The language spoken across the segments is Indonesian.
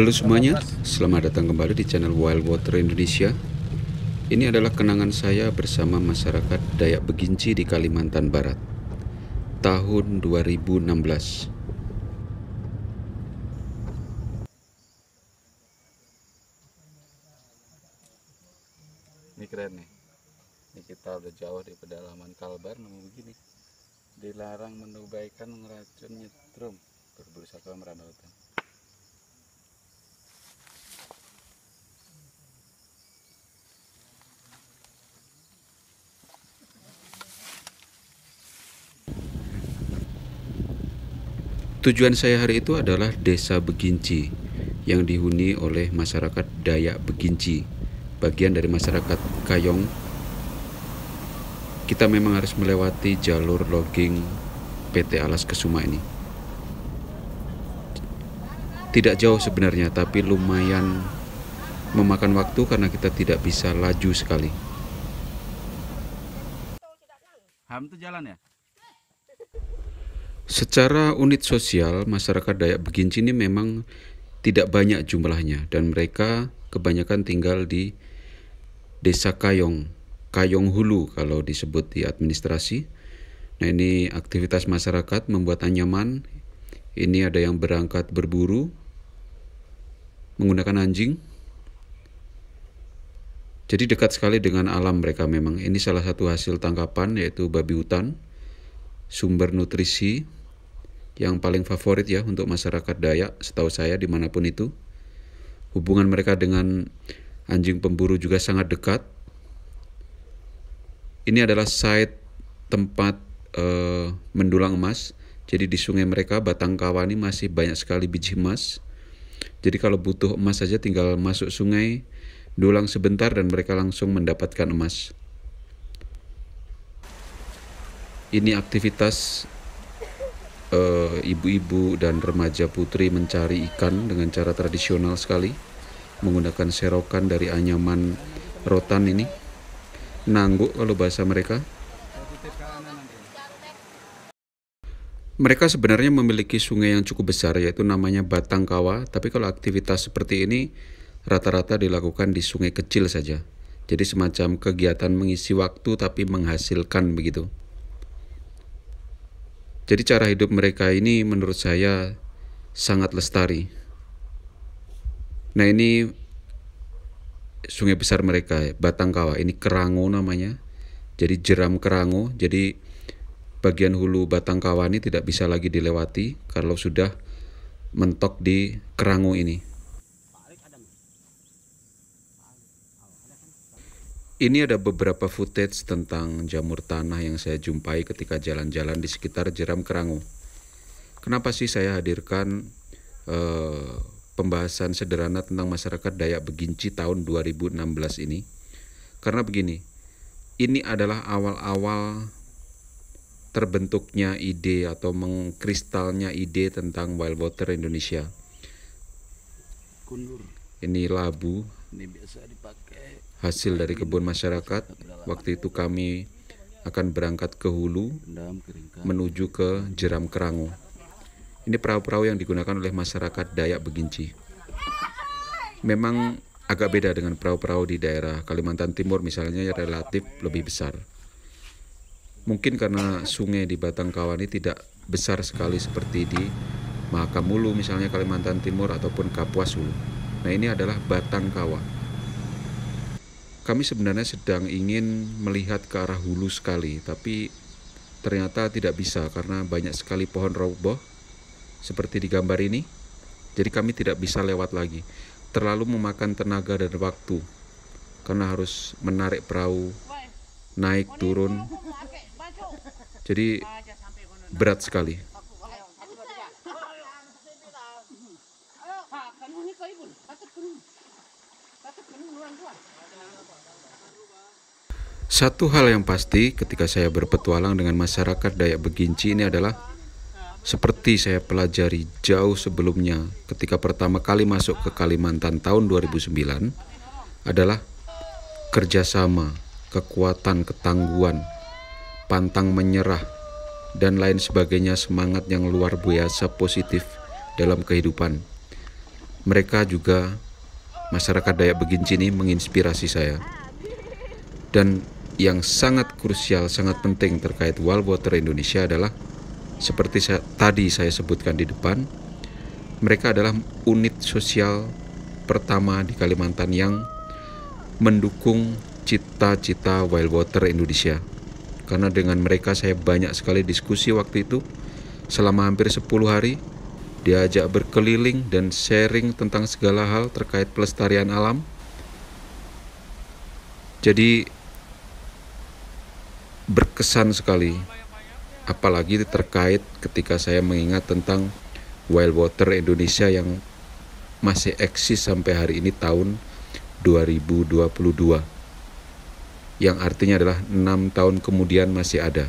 Halo semuanya, selamat datang kembali di channel Wild Water Indonesia Ini adalah kenangan saya bersama masyarakat Dayak Beginci di Kalimantan Barat Tahun 2016 Ini keren nih Ini kita udah jauh di pedalaman Kalbar namun begini Dilarang menubaikan racun nyetrum Berburu sakral merana Tujuan saya hari itu adalah Desa Beginci yang dihuni oleh masyarakat Dayak Beginci, bagian dari masyarakat Kayong. Kita memang harus melewati jalur logging PT Alas Kesuma ini. Tidak jauh sebenarnya, tapi lumayan memakan waktu karena kita tidak bisa laju sekali. Ham itu jalan ya? Secara unit sosial, masyarakat Dayak Beginci ini memang tidak banyak jumlahnya dan mereka kebanyakan tinggal di Desa Kayong, Kayong Hulu kalau disebut di administrasi. Nah ini aktivitas masyarakat membuat anyaman. Ini ada yang berangkat berburu menggunakan anjing. Jadi dekat sekali dengan alam mereka memang. Ini salah satu hasil tangkapan yaitu babi hutan, sumber nutrisi, yang paling favorit ya untuk masyarakat Dayak setahu saya dimanapun itu. Hubungan mereka dengan anjing pemburu juga sangat dekat. Ini adalah site tempat eh, mendulang emas. Jadi di sungai mereka kawah ini masih banyak sekali biji emas. Jadi kalau butuh emas saja tinggal masuk sungai, dulang sebentar dan mereka langsung mendapatkan emas. Ini aktivitas Eh, ibu-ibu uh, dan remaja putri mencari ikan dengan cara tradisional sekali menggunakan serokan dari anyaman rotan ini nanggu kalau bahasa mereka mereka sebenarnya memiliki sungai yang cukup besar yaitu namanya Batang Batangkawa tapi kalau aktivitas seperti ini rata-rata dilakukan di sungai kecil saja jadi semacam kegiatan mengisi waktu tapi menghasilkan begitu jadi cara hidup mereka ini menurut saya sangat lestari. Nah ini sungai besar mereka, Batangkawa. Ini Kerango namanya. Jadi jeram Kerango. Jadi bagian hulu Batangkawa ini tidak bisa lagi dilewati kalau sudah mentok di Kerango ini. Ini ada beberapa footage tentang jamur tanah yang saya jumpai ketika jalan-jalan di sekitar jeram kerangu. Kenapa sih saya hadirkan eh, pembahasan sederhana tentang masyarakat Dayak Beginci tahun 2016 ini? Karena begini, ini adalah awal-awal terbentuknya ide atau mengkristalnya ide tentang wild water Indonesia. Ini labu. Ini biasa dipakai hasil dari kebun masyarakat. Waktu itu kami akan berangkat ke hulu menuju ke Jeram Kerangu. Ini perahu-perahu yang digunakan oleh masyarakat Dayak Beginci. Memang agak beda dengan perahu-perahu di daerah Kalimantan Timur misalnya yang relatif lebih besar. Mungkin karena sungai di Batang ini tidak besar sekali seperti di Mahakamulu misalnya Kalimantan Timur ataupun Kapuas Hulu. Nah ini adalah Batang Kawa kami sebenarnya sedang ingin melihat ke arah hulu sekali, tapi ternyata tidak bisa karena banyak sekali pohon roboh seperti di gambar ini. Jadi kami tidak bisa lewat lagi. Terlalu memakan tenaga dan waktu karena harus menarik perahu naik turun. Jadi berat sekali. Satu hal yang pasti ketika saya berpetualang dengan masyarakat Dayak Beginci ini adalah seperti saya pelajari jauh sebelumnya ketika pertama kali masuk ke Kalimantan tahun 2009 adalah kerjasama, kekuatan, ketangguhan, pantang menyerah, dan lain sebagainya semangat yang luar biasa positif dalam kehidupan. Mereka juga masyarakat Dayak Beginci ini menginspirasi saya. Dan yang sangat krusial, sangat penting terkait wild water Indonesia adalah seperti saya, tadi saya sebutkan di depan, mereka adalah unit sosial pertama di Kalimantan yang mendukung cita-cita wild water Indonesia. Karena dengan mereka saya banyak sekali diskusi waktu itu selama hampir 10 hari diajak berkeliling dan sharing tentang segala hal terkait pelestarian alam. Jadi berkesan sekali apalagi terkait ketika saya mengingat tentang Wild Water Indonesia yang masih eksis sampai hari ini tahun 2022 yang artinya adalah 6 tahun kemudian masih ada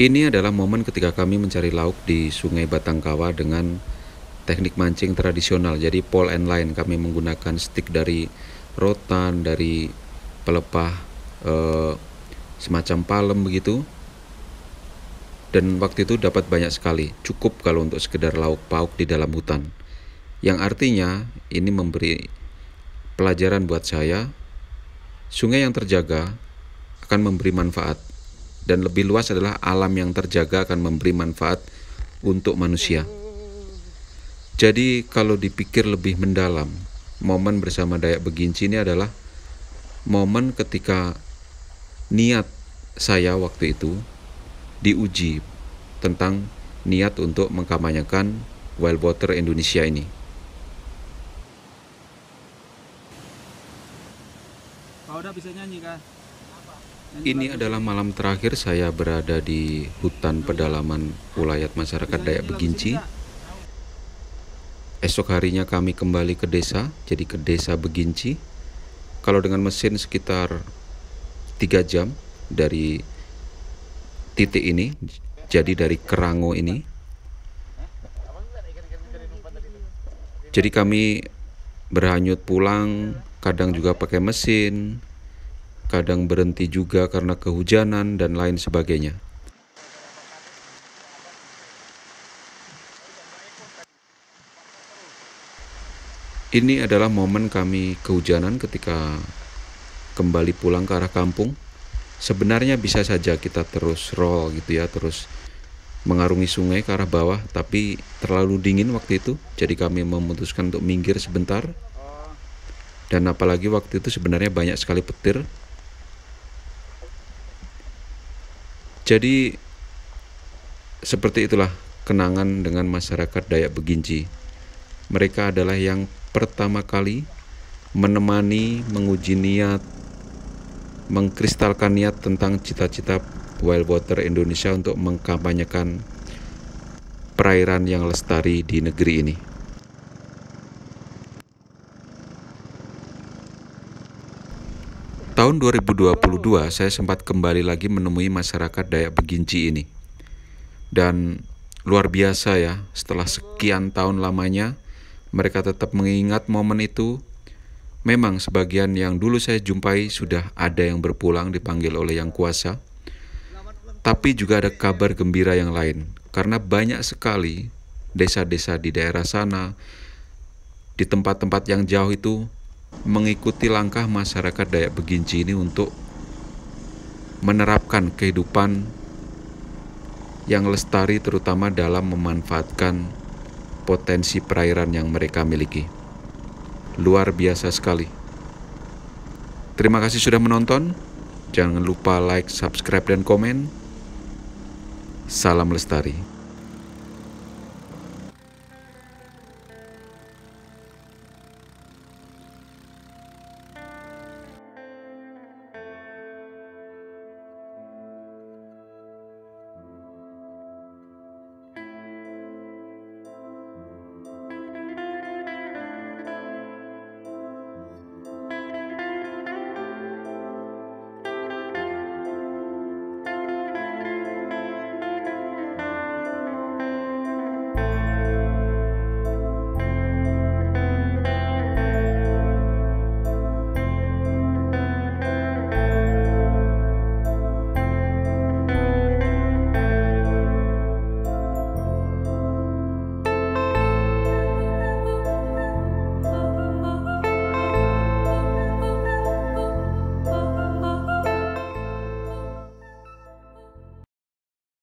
Ini adalah momen ketika kami mencari lauk di Sungai Batangkawa dengan teknik mancing tradisional. Jadi pole and line kami menggunakan stick dari rotan, dari pelepah e, semacam palem begitu. Dan waktu itu dapat banyak sekali, cukup kalau untuk sekedar lauk pauk di dalam hutan. Yang artinya ini memberi pelajaran buat saya, sungai yang terjaga akan memberi manfaat dan lebih luas adalah alam yang terjaga akan memberi manfaat untuk manusia. Jadi kalau dipikir lebih mendalam, momen bersama Dayak Beginci ini adalah momen ketika niat saya waktu itu diuji tentang niat untuk mengkampanyekan wild water Indonesia ini. udah bisa nyanyi kan? Ini adalah malam terakhir saya berada di hutan pedalaman wilayah masyarakat iya, Dayak iya, Beginci. Esok harinya kami kembali ke desa, jadi ke desa Beginci. Kalau dengan mesin sekitar 3 jam dari titik ini, jadi dari Kerango ini. Jadi kami berhanyut pulang, kadang juga pakai mesin, kadang berhenti juga karena kehujanan dan lain sebagainya. ini adalah momen kami kehujanan ketika kembali pulang ke arah kampung. Sebenarnya bisa saja kita terus roll gitu ya, terus mengarungi sungai ke arah bawah, tapi terlalu dingin waktu itu, jadi kami memutuskan untuk minggir sebentar. Dan apalagi waktu itu sebenarnya banyak sekali petir. Jadi seperti itulah kenangan dengan masyarakat Dayak Beginci. Mereka adalah yang pertama kali menemani, menguji niat, mengkristalkan niat tentang cita-cita wild water Indonesia untuk mengkampanyekan perairan yang lestari di negeri ini. Tahun 2022 saya sempat kembali lagi menemui masyarakat Dayak Beginci ini. Dan luar biasa ya, setelah sekian tahun lamanya, mereka tetap mengingat momen itu. Memang sebagian yang dulu saya jumpai sudah ada yang berpulang dipanggil oleh yang kuasa. Tapi juga ada kabar gembira yang lain. Karena banyak sekali desa-desa di daerah sana, di tempat-tempat yang jauh itu mengikuti langkah masyarakat Dayak Beginci ini untuk menerapkan kehidupan yang lestari terutama dalam memanfaatkan potensi perairan yang mereka miliki. Luar biasa sekali. Terima kasih sudah menonton. Jangan lupa like, subscribe, dan komen. Salam lestari.